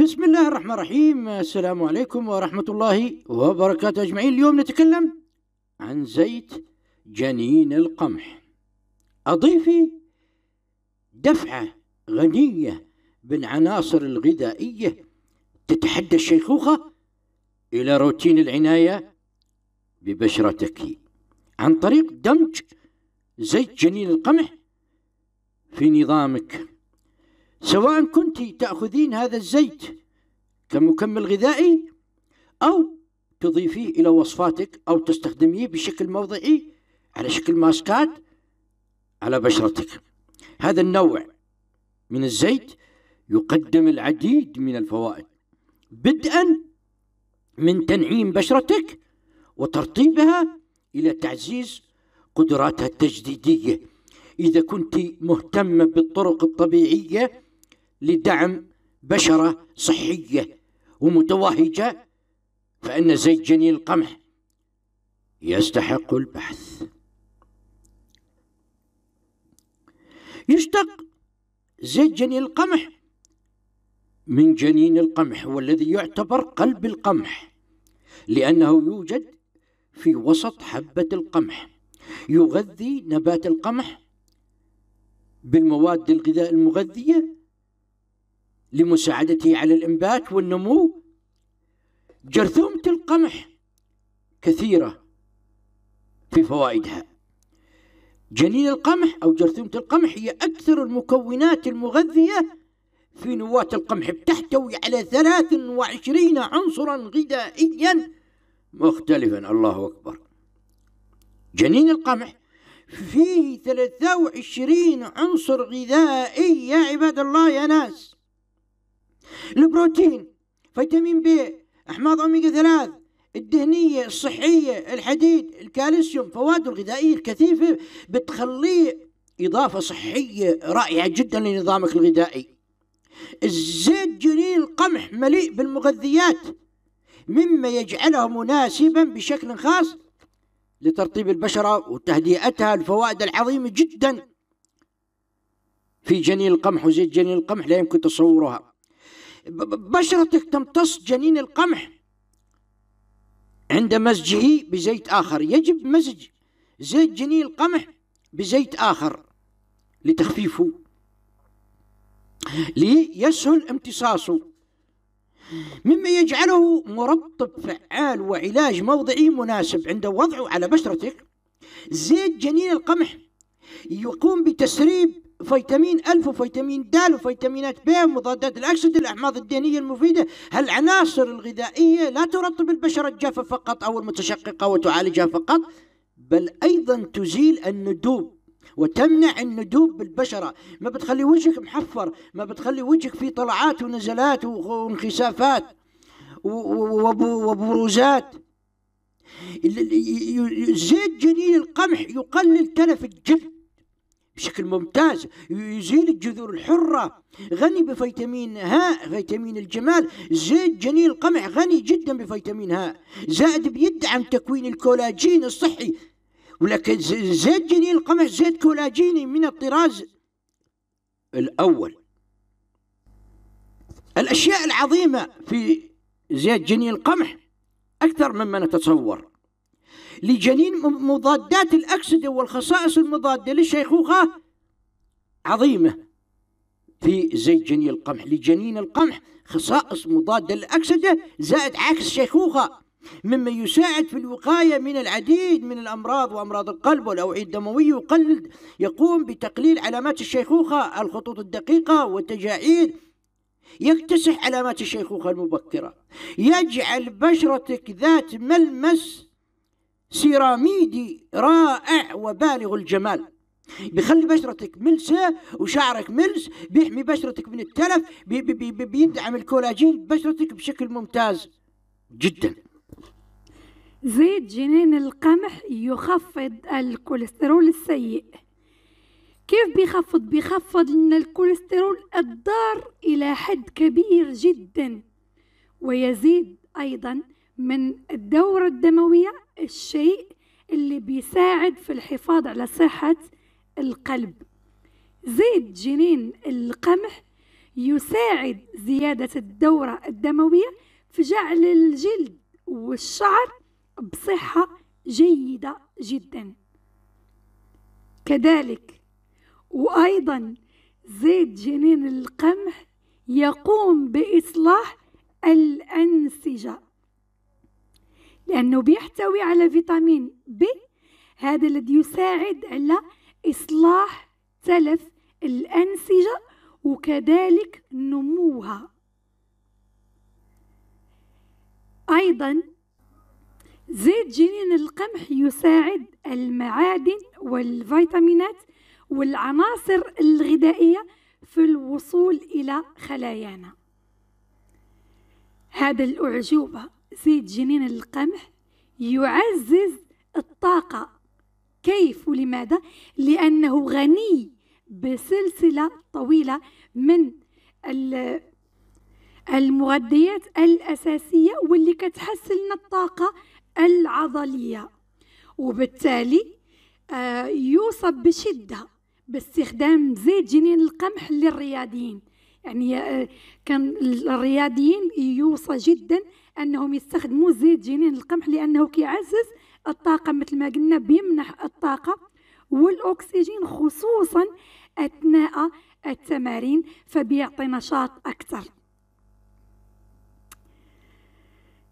بسم الله الرحمن الرحيم السلام عليكم ورحمة الله وبركاته أجمعين اليوم نتكلم عن زيت جنين القمح أضيفي دفعة غنية بالعناصر الغذائية تتحدى الشيخوخة إلى روتين العناية ببشرتك عن طريق دمج زيت جنين القمح في نظامك سواء كنت تأخذين هذا الزيت كمكمل غذائي أو تضيفيه إلى وصفاتك أو تستخدميه بشكل موضعي على شكل ماسكات على بشرتك هذا النوع من الزيت يقدم العديد من الفوائد بدءا من تنعيم بشرتك وترطيبها إلى تعزيز قدراتها التجديدية إذا كنت مهتمة بالطرق الطبيعية لدعم بشرة صحية ومتوهجة فإن زيت جنين القمح يستحق البحث يشتق زيت جنين القمح من جنين القمح والذي يعتبر قلب القمح لأنه يوجد في وسط حبة القمح يغذي نبات القمح بالمواد الغذاء المغذية لمساعدته على الإنبات والنمو جرثومة القمح كثيرة في فوائدها جنين القمح أو جرثومة القمح هي أكثر المكونات المغذية في نواة القمح بتحتوي على 23 عنصرا غذائيا مختلفا الله أكبر جنين القمح فيه 23 عنصر غذائي يا عباد الله يا ناس البروتين فيتامين بي أحماض أوميجا 3 الدهنية الصحية الحديد الكالسيوم فوائده الغذائية الكثيفة بتخليه إضافة صحية رائعة جدا لنظامك الغذائي الزيت جنين القمح مليء بالمغذيات مما يجعله مناسبا بشكل خاص لترطيب البشرة وتهدئتها الفوائد العظيمة جدا في جنين القمح وزيت جنين القمح لا يمكن تصورها بشرتك تمتص جنين القمح عند مزجه بزيت آخر يجب مزج زيت جنين القمح بزيت آخر لتخفيفه ليسهل امتصاصه مما يجعله مرطب فعال وعلاج موضعي مناسب عند وضعه على بشرتك زيت جنين القمح يقوم بتسريب فيتامين ألف وفيتامين د وفيتامينات ب مضادات الأكسدة الأحماض الدهنية المفيدة هالعناصر الغذائية لا ترطب البشرة الجافة فقط أو المتشققة وتعالجها فقط بل أيضا تزيل الندوب وتمنع الندوب بالبشره، ما بتخلي وجهك محفر، ما بتخلي وجهك فيه طلعات ونزلات وانخسافات وبروزات. زيت جنين القمح يقلل تلف الجلد بشكل ممتاز يزيل الجذور الحرة غني بفيتامين هاء فيتامين الجمال زيت جنين القمح غني جدا بفيتامين هاء زائد بيدعم تكوين الكولاجين الصحي ولكن زيت جنين القمح زيت كولاجيني من الطراز الأول الأشياء العظيمة في زيت جنين القمح أكثر مما نتصور لجنين مضادات الأكسدة والخصائص المضادة للشيخوخة عظيمة في زي جنين القمح لجنين القمح خصائص مضادة للأكسدة زائد عكس شيخوخة مما يساعد في الوقاية من العديد من الأمراض وأمراض القلب والأوعية الدموية وقلل يقوم بتقليل علامات الشيخوخة الخطوط الدقيقة والتجاعيد يكتسح علامات الشيخوخة المبكرة يجعل بشرتك ذات ملمس سيراميدي رائع وبالغ الجمال بيخلي بشرتك ملسة وشعرك ملس بيحمي بشرتك من التلف بي بي بي بيدعم الكولاجين بشرتك بشكل ممتاز جدا زيت جنين القمح يخفض الكوليسترول السيء كيف بيخفض بيخفض من الكوليسترول الضار إلى حد كبير جدا ويزيد أيضا من الدورة الدموية الشيء اللي بيساعد في الحفاظ على صحة القلب زيت جنين القمح يساعد زيادة الدورة الدموية في جعل الجلد والشعر بصحة جيدة جدا كذلك وأيضا زيت جنين القمح يقوم بإصلاح الأنسجة لأنه بيحتوي على فيتامين بي هذا الذي يساعد على إصلاح تلف الأنسجة وكذلك نموها أيضا زيت جنين القمح يساعد المعادن والفيتامينات والعناصر الغذائية في الوصول إلى خلايانا هذا الأعجوبة زيت جنين القمح يعزز الطاقة كيف ولماذا؟ لأنه غني بسلسلة طويلة من المغذيات الأساسية واللي كتحسن لنا الطاقة العضلية وبالتالي آه، يوصف بشدة باستخدام زيت جنين القمح للرياضيين يعني آه، كان الرياضيين يوصى جدا انهم يستخدموا زيت جنين القمح لانه كيعزز الطاقه مثل ما قلنا بيمنح الطاقه والاكسجين خصوصا اثناء التمارين فبيعطي نشاط اكثر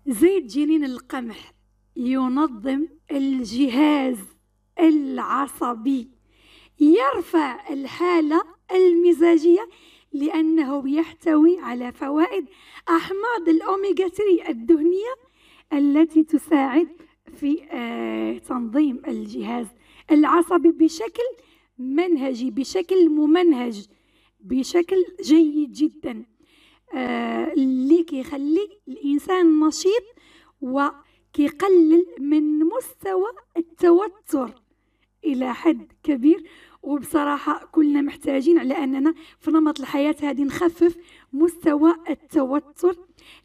زيت جنين القمح ينظم الجهاز العصبي يرفع الحاله المزاجيه لأنه يحتوي على فوائد أحماض الأوميجا 3 الدهنية التي تساعد في آه، تنظيم الجهاز العصبي بشكل منهجي بشكل ممنهج بشكل جيد جدا اللي آه، كيخلي الإنسان نشيط وكيقلل من مستوى التوتر الى حد كبير وبصراحة كلنا محتاجين على أننا في نمط الحياة هذه نخفف مستوى التوتر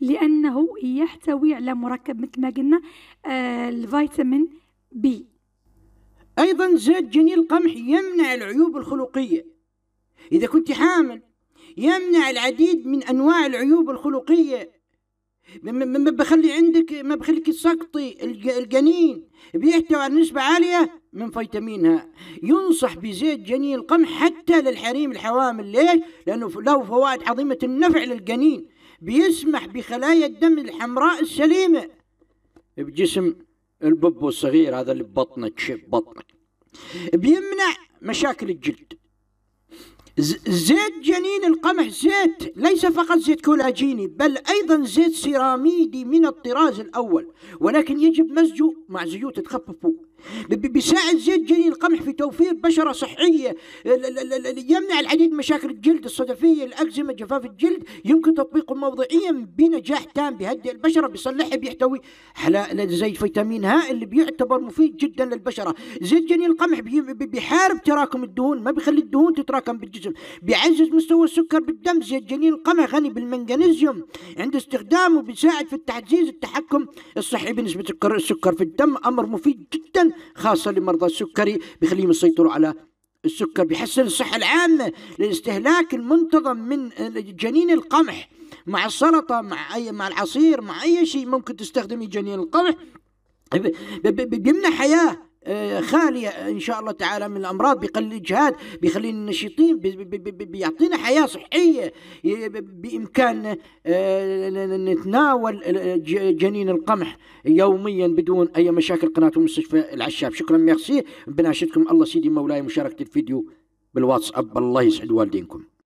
لأنه يحتوي على مركب مثل ما قلنا آه، الفيتامين بي أيضا زاد جنين القمح يمنع العيوب الخلقية إذا كنت حامل يمنع العديد من أنواع العيوب الخلقية ما بخلي عندك ما بخليك تسقطي الجنين بيحتوي على نسبة عالية من فيتامينها ينصح بزيت جنين القمح حتى للحريم الحوامل ليش؟ لأنه له فوائد عظيمة النفع للجنين بيسمح بخلايا الدم الحمراء السليمة بجسم البب الصغير هذا اللي ببطنك شف بطنك بيمنع مشاكل الجلد زيت جنين القمح زيت ليس فقط زيت كولاجيني بل أيضا زيت سيراميدي من الطراز الأول ولكن يجب مزجه مع زيوت تخففه بيساعد زيت جنين القمح في توفير بشره صحيه يمنع العديد من مشاكل الجلد الصدفيه الاكزيما جفاف الجلد يمكن تطبيقه موضعيا بنجاح تام بيهدئ البشره بيصلحها بيحتوي على زي فيتامين ها اللي بيعتبر مفيد جدا للبشره زيت جنين القمح بيحارب تراكم الدهون ما بيخلي الدهون تتراكم بالجسم بيعزز مستوى السكر بالدم زيت جنين القمح غني بالمنغنيزيوم عند استخدامه بيساعد في تعزيز التحكم الصحي بنسبه السكر في الدم امر مفيد جدا الان خاصه لمرضى السكري بيخليهم يسيطروا على السكر بيحسن الصحة العامة للاستهلاك المنتظم من جنين القمح مع السلطة مع أي مع العصير مع أي شيء ممكن تستخدمي جنين القمح بيمنع حياة آه، خالية إن شاء الله تعالى من الأمراض بيقلل الإجهاد بيخلينا نشيطين بيعطينا حياة صحية بإمكاننا آه، نتناول جنين القمح يوميا بدون أي مشاكل قناة مستشفى العشاب شكرا ميرسي بناشدكم الله سيدي مولاي مشاركة الفيديو بالواتس أب الله يسعد والدينكم